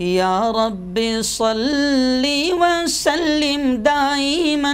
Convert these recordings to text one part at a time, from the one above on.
يا رب صل وسلم دائما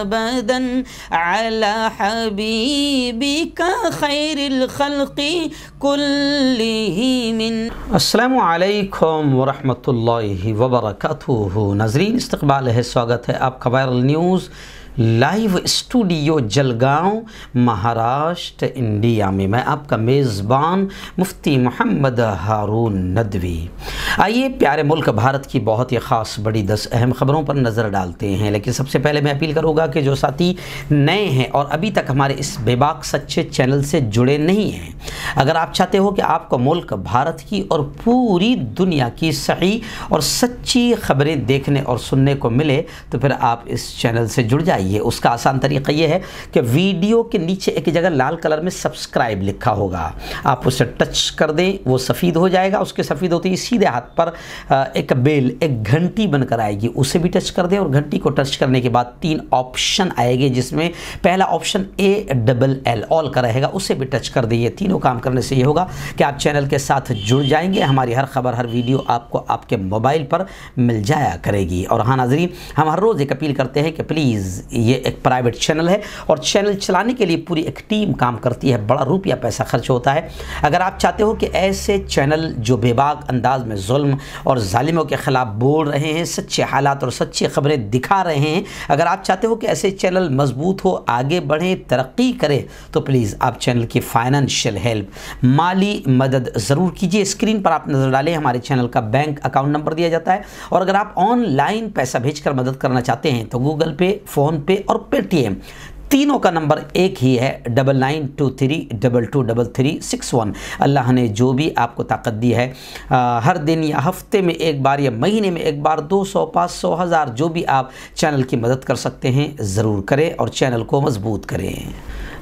ابدا على حبيبك خير الخلق كلهم السلام عليكم ورحمه الله وبركاته ناظرین استقبال ہے سواگت ہے آپ کا viral news live studio Jalgaon Maharashtra India میں میں آپ کا میزبان مفتی محمد ہارون ندوی آئیے پیارے ملک بھارت کی بہت ہی خاص بڑی دس اہم خبروں پر نظر ڈالتے ہیں لیکن سب سے پہلے میں اپیل کروں گا کہ جو ساتھی نئے ہیں اور ابھی تک ہمارے اس بے باک سچے چینل سے جڑے نہیں ہیں اگر آپ چاہتے ہو کہ آپ کو ملک بھارت کی اور پوری دنیا کی صحیح اور سچی خبریں دیکھنے اور سننے کو ملے تو پھر آپ اس چینل سے جڑ جائیے چاہیے اس کا آسان طریقہ یہ ہے کہ ویڈیو کے نیچے ایک جگہ لال کلر میں سبسکرائب لکھا ہوگا آپ اسے ٹچ کر دیں وہ سفید ہو جائے گا اس کے سفید ہوتے ہی سیدھے ہاتھ پر ایک بیل ایک گھنٹی بن کر آئے گی اسے بھی ٹچ کر دیں اور گھنٹی کو ٹچ کرنے کے بعد تین آپشن آئے گے جس میں پہلا option A double L all کا رہے گا اسے بھی ٹچ کر دیں یہ تینوں کام کرنے سے یہ ہوگا کہ آپ چینل کے ساتھ جڑ جائیں گے ہماری ہر خبر ہر ویڈیو آپ کو آپ کے موبائل پر مل جایا کرے گی اور ہاں ناظرین ہم ہر روز ایک اپیل کرتے ہیں کہ پلیز یہ ایک پرائیویٹ چینل ہے اور چینل چلانے کے لیے پوری ایک ٹیم کام کرتی ہے بڑا روپیہ پیسہ خرچ ہوتا ہے اگر آپ چاہتے ہو کہ ایسے چینل جو بے باک انداز میں ظلم اور ظالموں کے خلاف بول رہے ہیں سچے حالات اور سچی خبریں دکھا رہے ہیں اگر آپ چاہتے ہو کہ ایسے چینل مضبوط ہو آگے بڑھیں ترقی کریں تو پلیز آپ چینل کی فائنینشیل ہیلپ مالی مدد ضرور کیجیے اسکرین پر آپ نظر ڈالیں ہمارے چینل کا بینک اکاؤنٹ نمبر دیا جاتا ہے اور اگر آپ آن لائن پیسہ بھیج کر مدد کرنا چاہتے ہیں تو گوگل پے فون پے اور پے ٹی ایم تینوں کا نمبر ایک ہی ہے double nine two three double two double three six one اللہ نے جو بھی آپ کو طاقت دی ہے ہر دن یا ہفتے میں ایک بار یا مہینے میں ایک بار دو سو پانچ سو ہزار جو بھی آپ چینل کی مدد کر سکتے ہیں ضرور کریں اور چینل کو مضبوط کریں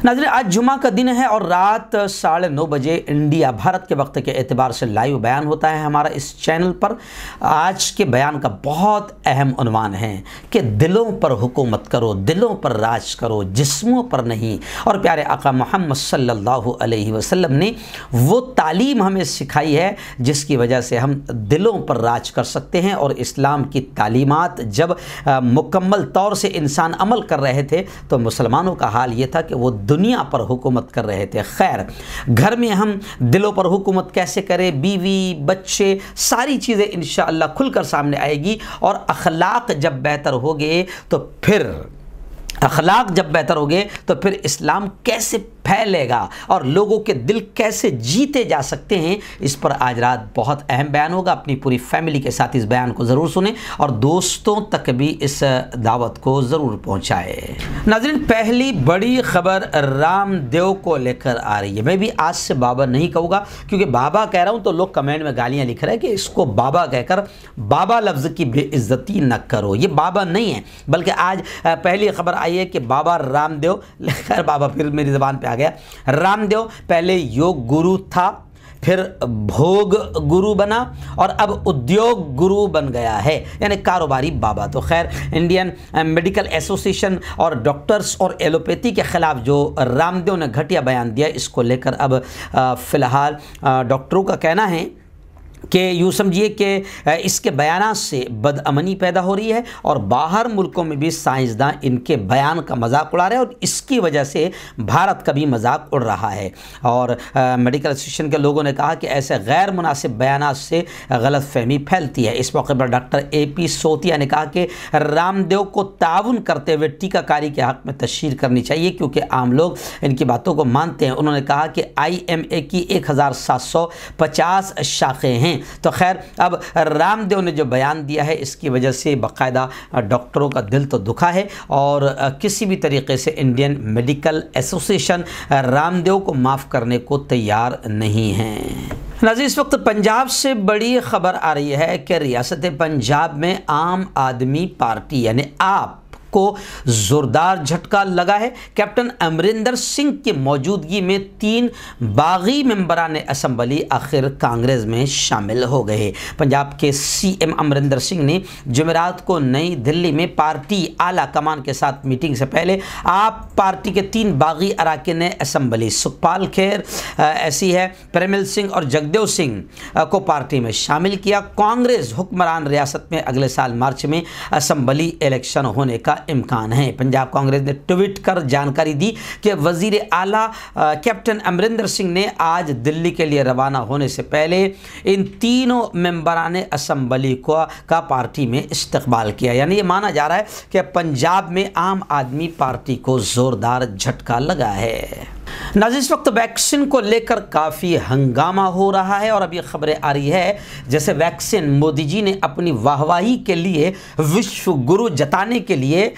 ناظرین آج جمعہ کا دن ہے اور رات ساڑھے نو بجے انڈیا بھارت کے وقت کے اعتبار سے لائیو بیان ہوتا ہے ہمارا اس چینل پر آج کے بیان کا بہت اہم عنوان ہے کہ دلوں پر حکومت کرو دلوں پر راج کرو جسموں پر نہیں اور پیارے آقا محمد صلی اللہ علیہ وسلم نے وہ تعلیم ہمیں سکھائی ہے جس کی وجہ سے ہم دلوں پر راج کر سکتے ہیں اور اسلام کی تعلیمات جب مکمل طور سے انسان عمل کر رہے تھے تو مسلمانوں کا حال یہ تھا کہ وہ دنیا پر حکومت کر رہے تھے خیر گھر میں ہم دلوں پر حکومت کیسے کریں بیوی بچے ساری چیزیں انشاءاللہ کھل کر سامنے آئے گی اور اخلاق جب بہتر ہو گئے تو پھر اخلاق جب بہتر ہوگے تو پھر اسلام کیسے پھیلے گا اور لوگوں کے دل کیسے جیتے جا سکتے ہیں اس پر آج رات بہت اہم بیان ہوگا اپنی پوری فیملی کے ساتھ اس بیان کو ضرور سنیں اور دوستوں تک بھی اس دعوت کو ضرور پہنچائے ناظرین پہلی بڑی خبر رام دیو کو لے کر آ رہی ہے میں بھی آج سے بابا نہیں کہوں گا کیونکہ بابا کہہ رہا ہوں تو لوگ کمنٹ میں گالیاں لکھ رہے ہیں کہ اس کو بابا کہہ کر بابا لفظ کی بے عزتی نہ کرو یہ بابا نہیں ہے بلکہ آج پہلی خبر آئی چاہیے کہ بابا رام دیو خیر بابا پھر میری زبان پہ آ گیا رام دیو پہلے یوگ گرو گرو تھا پھر بھوگ بنا اور اب ادیوگ گرو بن گیا ہے یعنی کاروباری بابا تو خیر انڈین میڈیکل ایسوسیشن اور ڈاکٹرز اور ایلوپیتھی کے خلاف جو رام دیو نے گھٹیا بیان دیا اس کو لے کر اب فی الحال ڈاکٹروں کا کہنا ہے کہ یوں سمجھیے کہ اس کے بیانات سے بد امنی پیدا ہو رہی ہے اور باہر ملکوں میں بھی سائنسداں ان کے بیان کا مذاق اڑا رہے ہیں اور اس کی وجہ سے بھارت کا بھی مذاق اڑ رہا ہے اور میڈیکل ایسوسیشن کے لوگوں نے کہا کہ ایسے غیر مناسب بیانات سے غلط فہمی پھیلتی ہے اس موقع پر ڈاکٹر اے پی سوتیا نے کہا کہ رام دیو کو تعاون کرتے ہوئے ٹیکہ کاری کے حق میں تشہیر کرنی چاہیے کیونکہ عام لوگ ان کی باتوں کو مانتے ہیں انہوں نے کہا کہ آئی ایم اے کی ایک ہزار سات سو پچاس شاخیں ہیں ہیں تو خیر اب رام دیو نے جو بیان دیا ہے اس کی وجہ سے باقاعدہ اور کسی بھی طریقے سے Indian Medical Association Ramdev کو معاف کرنے کو تیار نہیں ہے پنجاب سے بڑی خبر آ رہی ہے کہ ریاست پنجاب میں عام آدمی پارٹی یعنی آپ کو جھٹکا لگا ہے کیپٹن امریندر سنگھ کی موجودگی میں تین باغی ممبران اسمبلی آخر میں شامل ہو گئے پنجاب کے کے سی ایم امریندر سنگھ نے کو نئی دلی میں پارٹی کمان ساتھ میٹنگ سے پہلے آپ پارٹی کے تین باغی اراکن اسمبلی سکھپال کھیر ایسی ہے پریمل سنگھ اور جگدیو سنگھ کو پارٹی میں شامل کیا کانگریز حکمران ریاست میں اگلے سال مارچ میں اسمبلی الیکشن ہونے کا امکان ہے پنجاب نے ٹویٹ کر جانکاری دی کہ وزیر اعلیٰ کیپٹن امرندر سنگھ نے آج دلی کے لیے روانہ ہونے سے پہلے ان تینوں ممبران اسمبلی کو کا پارٹی میں استقبال کیا یعنی یہ مانا جا رہا ہے کہ پنجاب میں عام آدمی پارٹی کو زوردار جھٹکا لگا ہے اس وقت ویکسین کو لے کر کافی ہنگامہ ہو رہا ہے اور اب یہ خبریں آ رہی ہے جیسے ویکسین مودی جی نے اپنی واہواہی کے لیے وشو گرو جتانے کے لیے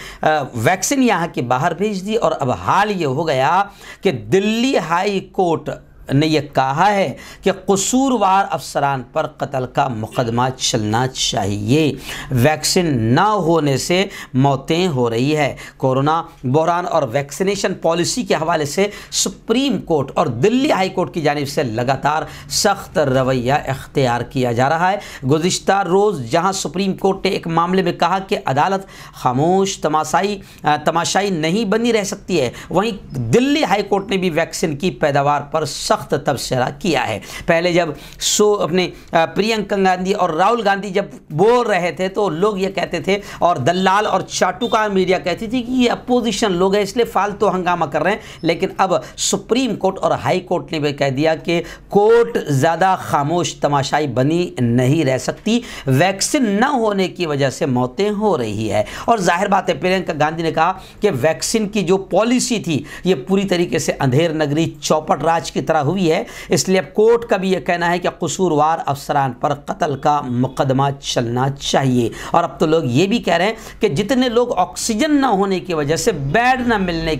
ویکسین یہاں کے باہر بھیج دی اور اب حال یہ ہو گیا کہ دلی ہائی کورٹ نے یہ کہا ہے کہ قصوروار افسران پر قتل کا مقدمہ چلنا چاہیے ویکسین نہ ہونے سے موتیں ہو رہی ہے کورونا بہران اور ویکسینیشن پالیسی کے حوالے سے سپریم کورٹ اور دلی ہائی کورٹ کی جانب سے لگاتار سخت رویہ اختیار کیا جا رہا ہے گزشتہ روز جہاں سپریم کورٹ نے ایک معاملے میں کہا کہ عدالت خاموش تماشائی تماشائی نہیں بنی رہ سکتی ہے وہیں دلی ہائی کورٹ نے بھی ویکسین کی پیداوار پر سخت سخت تبصرہ کیا ہے پہلے جب سو اپنے پرینکا گاندھی اور راہل گاندھی جب بول رہے تھے تو لوگ یہ کہتے تھے اور دلال اور اور کا میڈیا کہتی تھی کہ یہ اپوزیشن لوگ ہیں اس فالتو ہنگامہ کر رہے ہیں لیکن اب سپریم کورٹ اور ہائی کورٹ نے بھی کہہ دیا کہ کورٹ زیادہ خاموش تماشائی بنی نہیں رہ سکتی ویکسین نہ ہونے کی وجہ سے موتیں ہو رہی ہے اور ظاہر بات ہے پرینکا گاندھی نے کہا کہ ویکسین کی جو پالیسی تھی یہ پوری طریقے سے اندھیر نگری چوپٹ راج کی طرح ہوئی ہے اس لیے کوٹ کا بھی یہ کہنا ہے کہ قصوروار افسران پر قتل کا مقدمہ چلنا چاہیے اور اب تو لوگ یہ بھی کہہ رہے ہیں کہ جتنے لوگ آکسیجن نہ ہونے کی وجہ سے بیڈ نہ ملنے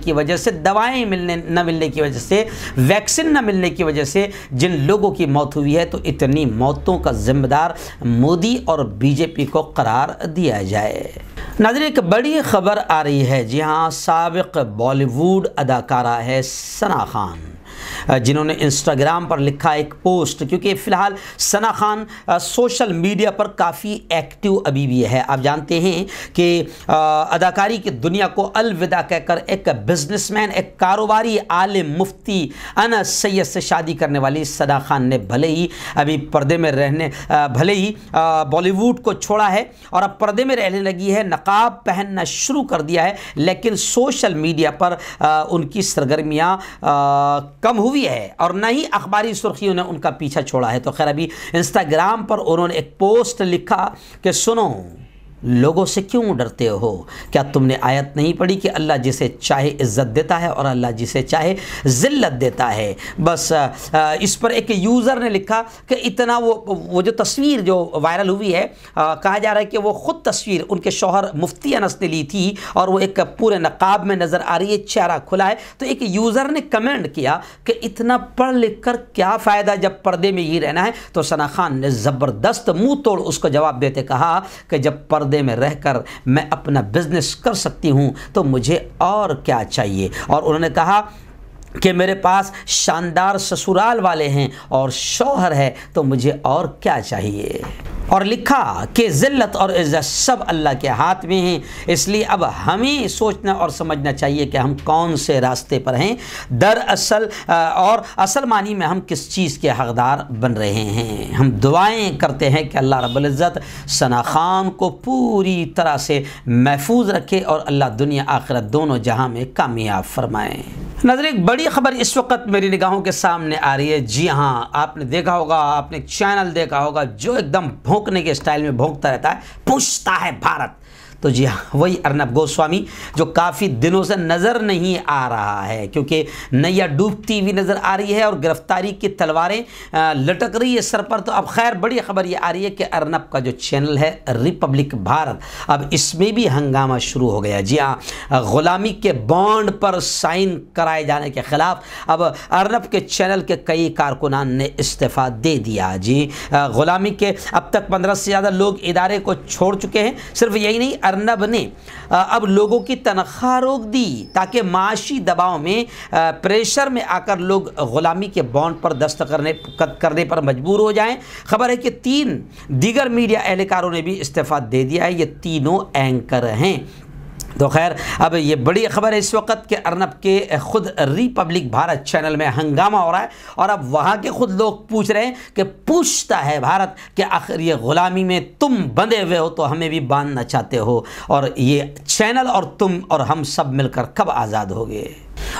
کی وجہ سے ویکسین نہ ملنے کی وجہ سے جن لوگوں کی موت ہوئی ہے تو اتنی موتوں کا ذمہ دار مودی اور بی جے پی کو قرار دیا جائے ناظرین ایک بڑی خبر آ رہی ہے جی ہاں سابق ووڈ اداکارہ ہے سنا خان جنہوں نے انسٹاگرام پر لکھا ایک پوسٹ کیونکہ فی الحال ثنا خان سوشل میڈیا پر کافی ایکٹیو ابھی بھی ہے آپ جانتے ہیں کہ اداکاری کی دنیا کو الوداع کہہ کر ایک بزنس مین ایک کاروباری عالم مفتی انا سید سے شادی کرنے والی صنا خان نے بھلے ہی ابھی پردے میں رہنے بھلے ہی بالی ووڈ کو چھوڑا ہے اور اب پردے میں رہنے لگی ہے نقاب پہننا شروع کر دیا ہے لیکن سوشل میڈیا پر ان کی سرگرمیاں کم ہوئی ہے اور نہ ہی اخباری سرخیوں نے ان کا پیچھا چھوڑا ہے تو خیر ابھی انسٹاگرام پر انہوں نے ایک پوسٹ لکھا کہ سنو لوگوں سے کیوں ڈرتے ہو کیا تم نے آیت نہیں پڑھی کہ اللہ جسے چاہے عزت دیتا ہے اور اللہ جسے چاہے ذلت دیتا ہے بس اس پر ایک یوزر نے لکھا کہ اتنا وہ وہ جو تصویر جو وائرل ہوئی ہے کہا جا رہا ہے کہ وہ خود تصویر ان کے شوہر مفتی انس نے لی تھی اور وہ ایک پورے نقاب میں نظر آ رہی ہے چہرہ کھلا ہے تو ایک یوزر نے کمنٹ کیا کہ اتنا پڑھ لکھ کر کیا فائدہ جب پردے میں یہ رہنا ہے تو ثنا خان نے زبردست منہ توڑ اس کو جواب دیتے کہا کہ جب پردے پردے میں رہ کر میں اپنا بزنس کر سکتی ہوں تو مجھے اور کیا چاہیے اور انہوں نے کہا کہ میرے پاس شاندار سسرال والے ہیں اور شوہر ہے تو مجھے اور کیا چاہیے اور لکھا کہ ذلت اور عزت سب اللہ کے ہاتھ میں ہیں اس لیے اب ہمیں سوچنا اور سمجھنا چاہیے کہ ہم کون سے راستے پر ہیں در اصل اور اصل معنی میں ہم کس چیز کے حقدار بن رہے ہیں ہم دعائیں کرتے ہیں کہ اللہ رب العزت خان کو پوری طرح سے محفوظ رکھے اور اللہ دنیا آخرت دونوں جہاں میں کامیاب فرمائیں نظر ایک بڑی بڑی خبر اس وقت میری نگاہوں کے سامنے آ رہی ہے جی ہاں آپ نے دیکھا ہوگا آپ نے چینل دیکھا ہوگا جو ایک دم بھونکنے کے اسٹائل میں بھونکتا رہتا ہے پوچھتا ہے بھارت تو جی ہاں وہی ارنب گوسوامی جو کافی دنوں سے نظر نہیں آ رہا ہے کیونکہ نیا ڈوبتی ہوئی نظر آ رہی ہے اور گرفتاری کی تلواریں لٹک رہی ہے سر پر تو اب خیر بڑی خبر یہ آ رہی ہے کہ ارنب کا جو چینل ہے ریپبلک بھارت اب اس میں بھی ہنگامہ شروع ہو گیا جی ہاں غلامی کے بانڈ پر سائن کرائے جانے کے خلاف اب ارنب کے چینل کے کئی کارکنان نے استعفیٰ دے دیا جی غلامی کے اب تک پندرہ سے زیادہ لوگ ادارے کو چھوڑ چکے ہیں صرف یہی نہیں ارنب نے اب لوگوں کی تنخواہ روک دی تاکہ معاشی دباؤ میں پریشر میں آ کر لوگ غلامی کے بانڈ پر دست کرنے پر مجبور ہو جائیں خبر ہے کہ تین دیگر میڈیا اہلکاروں نے بھی استعفیٰ دے دیا ہے یہ تینوں اینکر ہیں تو خیر اب یہ بڑی خبر ہے اس وقت کہ ارنب کے خود ریپبلک بھارت چینل میں ہنگامہ ہو رہا ہے اور اب وہاں کے خود لوگ پوچھ رہے ہیں کہ پوچھتا ہے بھارت کہ آخر یہ غلامی میں تم بندے ہوئے ہو تو ہمیں بھی باندھنا چاہتے ہو اور یہ چینل اور تم اور ہم سب مل کر کب آزاد ہو گئے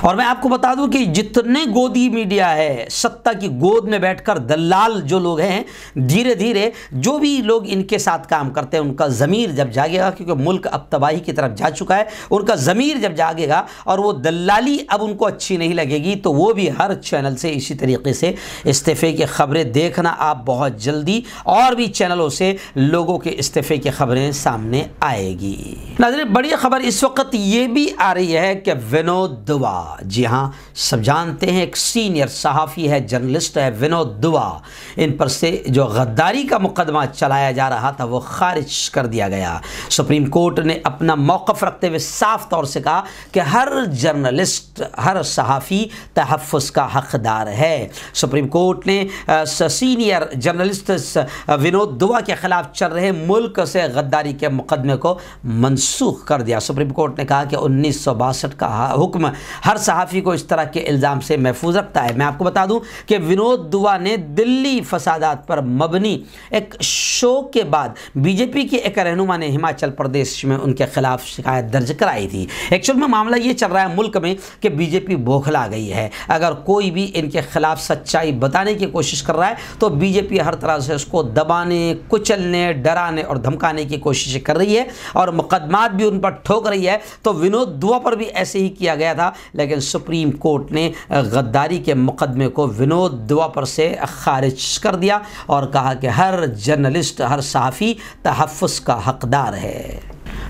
اور میں آپ کو بتا دوں کہ جتنے گودی میڈیا ہے ستہ کی گود میں بیٹھ کر دلال جو لوگ ہیں دھیرے دھیرے جو بھی لوگ ان کے ساتھ کام کرتے ہیں ان کا ضمیر جب جاگے گا کیونکہ ملک اب تباہی کی طرف جا چکا ہے ان کا ضمیر جب جاگے گا اور وہ دلالی اب ان کو اچھی نہیں لگے گی تو وہ بھی ہر چینل سے اسی طریقے سے استعفے کی خبریں دیکھنا آپ بہت جلدی اور بھی چینلوں سے لوگوں کے استعفے کی خبریں سامنے آئے گی ناظرین بڑی خبر اس وقت یہ بھی آ رہی ہے کہ ونود دوا جی ہاں سب جانتے ہیں ایک سینئر صحافی ہے جرنلسٹ ہے دعا ان پر سے جو غداری کا مقدمہ چلایا جا رہا تھا وہ خارج کر دیا گیا سپریم کورٹ نے اپنا موقف رکھتے ہوئے صاف طور سے کہا کہ ہر ہر صحافی تحفظ کا حقدار ہے سپریم کورٹ نے سینئر دعا کے خلاف چل رہے ملک سے غداری کے مقدمے کو منسوخ کر دیا سپریم کورٹ نے کہا کہ انیس سو باسٹھ کا حکم ہر صحافی کو اس طرح کے الزام سے محفوظ رکھتا ہے میں آپ کو بتا دوں کہ ونود دعا نے دلی فسادات پر مبنی ایک شو کے بعد بی جے پی کے ایک رہنما نے ہماچل پردیش میں ان کے خلاف شکایت درج کرائی تھی ایکچول میں معاملہ یہ چل رہا ہے ملک میں کہ بی جے پی بوکھلا گئی ہے اگر کوئی بھی ان کے خلاف سچائی بتانے کی کوشش کر رہا ہے تو بی جے پی ہر طرح سے اس کو دبانے کچلنے ڈرانے اور دھمکانے کی کوشش کر رہی ہے اور مقدمات بھی ان پر ٹھوک رہی ہے تو ونود دعا پر بھی ایسے ہی کیا گیا تھا لیکن لیکن سپریم کورٹ نے غداری کے مقدمے کو ونود دواپر سے خارج کر دیا اور کہا کہ ہر جرنلسٹ ہر صحافی تحفظ کا حقدار ہے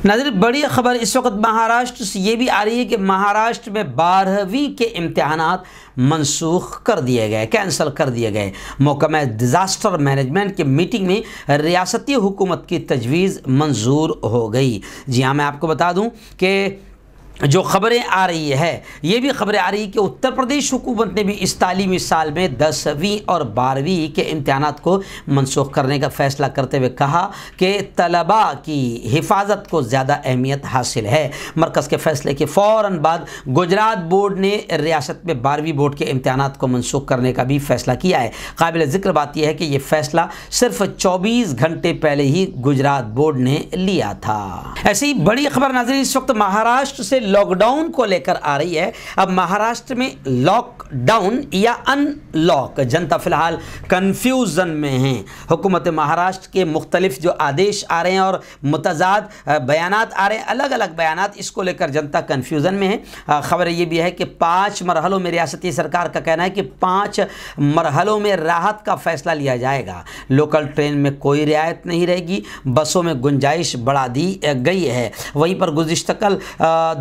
ناظرین بڑی خبر اس وقت مہاراشٹر سے یہ بھی آ رہی ہے کہ مہاراشٹر میں بارہویں کے امتحانات منسوخ کر دیے گئے کینسل کر دیے گئے محکمہ ڈیزاسٹر مینجمنٹ کے میٹنگ میں ریاستی حکومت کی تجویز منظور ہو گئی جی ہاں میں آپ کو بتا دوں کہ جو خبریں آ رہی ہے یہ بھی خبریں آ رہی کہ اتر پردیش حکومت نے بھی اس تعلیمی سال میں دسویں اور بارہویں کے امتحانات کو منسوخ کرنے کا فیصلہ کرتے ہوئے کہا کہ طلبہ کی حفاظت کو زیادہ اہمیت حاصل ہے مرکز کے فیصلے کے فوراً بعد گجرات بورڈ نے ریاست میں بارہویں بورڈ کے امتحانات کو منسوخ کرنے کا بھی فیصلہ کیا ہے قابل ذکر بات یہ ہے کہ یہ فیصلہ صرف چوبیس گھنٹے پہلے ہی گجرات بورڈ نے لیا تھا ایسی بڑی خبر ناظرین اس وقت مہاراشٹر سے لاک ڈاؤن کو لے کر آ رہی ہے اب مہاراشٹر میں لاک ڈاؤن یا ان لاک جنتا فی الحال میں ہیں حکومت مہاراشٹر کے مختلف جو آدیش آ رہے ہیں اور متضاد بیانات آ رہے ہیں الگ الگ بیانات اس کو لے کر جنتا کنفیوزن میں ہے خبر یہ بھی ہے کہ پانچ مرحلوں میں ریاستی سرکار کا کہنا ہے کہ پانچ مرحلوں میں راحت کا فیصلہ لیا جائے گا لوکل ٹرین میں کوئی رعایت نہیں رہے گی بسوں میں گنجائش بڑھا دی گئی ہے وہیں پر گزشتہ کل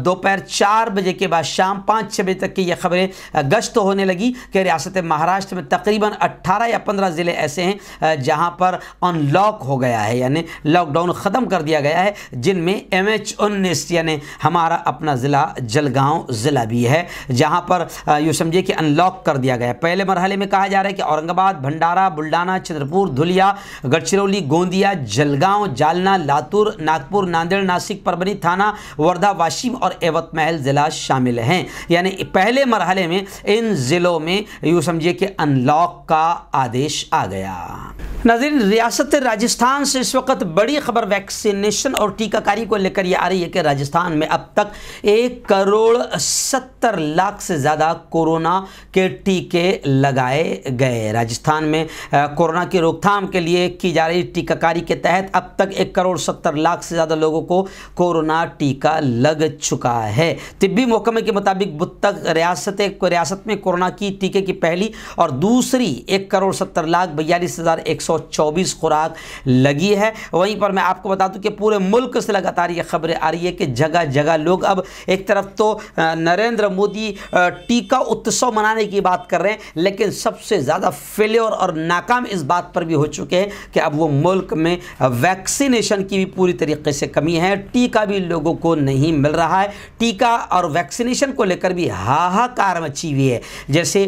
دو دوپہر چار بجے کے بعد شام پانچ چھ بجے تک کی یہ خبریں گشت ہونے لگی کہ ریاست مہاراشت میں تقریباً اٹھارہ یا پندرہ ضلع ایسے ہیں جہاں پر ان لاک ہو گیا ہے یعنی لاک ڈاؤن ختم کر دیا گیا ہے جن میں ایم ایچ انیس یعنی ہمارا اپنا ضلع جلگاؤں ضلع بھی ہے جہاں پر یوں سمجھے کہ ان لاک کر دیا گیا ہے پہلے مرحلے میں کہا جا رہا ہے کہ اورنگ آباد بھنڈارا بلڈانا چندرپور دھلیا گڑچرولی گوندیا جلگاؤں جالنا لاتور ناگپور ناندیڑ ناسک پربنی تھانہ وردہ واشیم اور ایوت محل ضلع شامل ہیں یعنی پہلے مرحلے میں ان ضلعوں میں یوں سمجھے کہ ان لاک کا آدیش آ گیا ناظرین ریاست راجستھان سے اس وقت بڑی خبر ویکسینیشن اور ٹیکہ کاری کو لے کر یہ آ رہی ہے کہ راجستھان میں اب تک ایک کروڑ ستر لاکھ سے زیادہ کورونا کے ٹیکے لگائے گئے راجستھان میں کورونا کی روک تھام کے لیے کی جا رہی ٹیکہ کاری کے تحت اب تک ایک کروڑ ستر لاکھ سے زیادہ لوگوں کو کورونا ٹیکہ لگ چکا ہے طبی محکمے کے مطابق بد تک ریاست ریاست میں کورونا کی ٹیکے کی پہلی اور دوسری ایک کروڑ ستر لاکھ بیالیس ہزار ایک سو چوبیس خوراک لگی ہے وہیں پر میں آپ کو بتا دوں کہ پورے ملک سے لگاتار یہ خبریں آ رہی ہے کہ جگہ جگہ لوگ اب ایک طرف تو نریندر مودی ٹیکہ اتسو منانے کی بات کر رہے ہیں لیکن سب سے زیادہ فیلیور اور ناکام اس بات پر بھی ہو چکے ہیں کہ اب وہ ملک میں ویکسینیشن کی بھی پوری طریقے سے کمی ہے ٹیکہ بھی لوگوں کو نہیں مل رہا ہے ٹیکہ اور ویکسینیشن کو لے کر بھی ہا کار مچی ہوئی ہے جیسے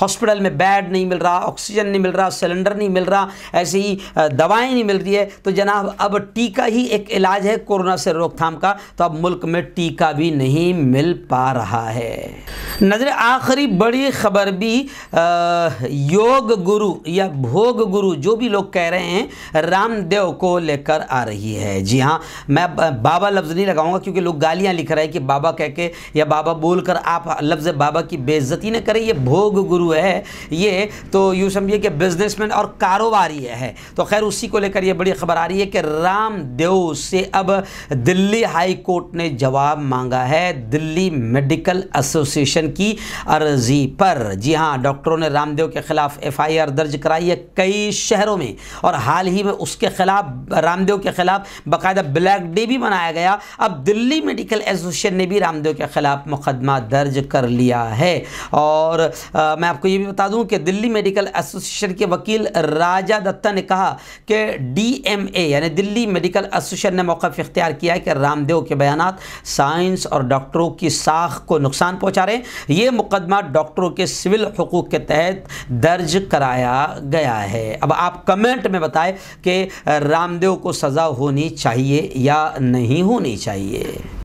ہاسپٹل میں بیڈ نہیں مل رہا آکسیجن نہیں مل رہا سلنڈر نہیں مل رہا ایسی ہی دوائیں نہیں مل رہی ہے تو جناب اب ٹیکہ ہی ایک علاج ہے کورونا سے روک تھام کا تو اب ملک میں ٹیکہ بھی نہیں مل پا رہا ہے نظر آخری بڑی خبر بھی یوگ گرو یا بھوگ گرو جو بھی لوگ کہہ رہے ہیں رام دیو کو لے کر آ رہی ہے جی ہاں میں بابا لفظ نہیں لگاؤں گا کیونکہ لوگ گالیاں لکھ رہے ہیں کہ بابا کہہ کے یا بابا بول کر آپ لفظ بابا کی بے عزتی نہ کریں یہ بھوگ گرو ہے یہ تو یوں سمجھیے کہ بزنس مین اور کاروبار رہی ہے تو خیر اسی کو لے کر یہ بڑی خبر آ رہی ہے کہ رام دیو سے اب دلی ہائی کورٹ نے جواب مانگا ہے دلی میڈیکل اسوسیشن کی عرضی پر جی ہاں ڈاکٹروں نے رام دیو کے خلاف ایف آئی آر درج کرائی ہے کئی شہروں میں اور حال ہی میں اس کے خلاف رام دیو کے خلاف باقاعدہ بلیک ڈے بھی منایا گیا اب دلی میڈیکل ایسوسیشن نے بھی رام دیو کے خلاف مقدمہ درج کر لیا ہے اور میں آپ کو یہ بھی بتا دوں کہ دلی میڈیکل ایسوسیشن کے وکیل راجا دتہ نے کہا کہ ڈی ایم اے یعنی دلی میڈیکل نے موقف اختیار کیا ہے کہ رام دیو کے بیانات سائنس اور ڈاکٹروں کی ساخ کو نقصان پہنچا رہے ہیں یہ مقدمہ ڈاکٹروں کے سول حقوق کے تحت درج کرایا گیا ہے اب آپ کمنٹ میں بتائے کہ رام دیو کو سزا ہونی چاہیے یا نہیں ہونی چاہیے